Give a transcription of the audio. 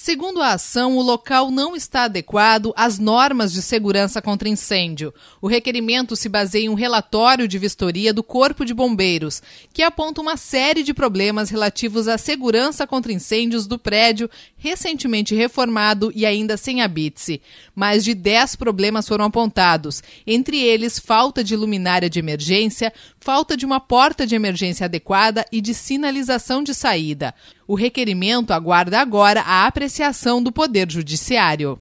Segundo a ação, o local não está adequado às normas de segurança contra incêndio. O requerimento se baseia em um relatório de vistoria do Corpo de Bombeiros, que aponta uma série de problemas relativos à segurança contra incêndios do prédio recentemente reformado e ainda sem habite-se. Mais de 10 problemas foram apontados, entre eles falta de luminária de emergência, falta de uma porta de emergência adequada e de sinalização de saída. O requerimento aguarda agora a apreciação do Poder Judiciário.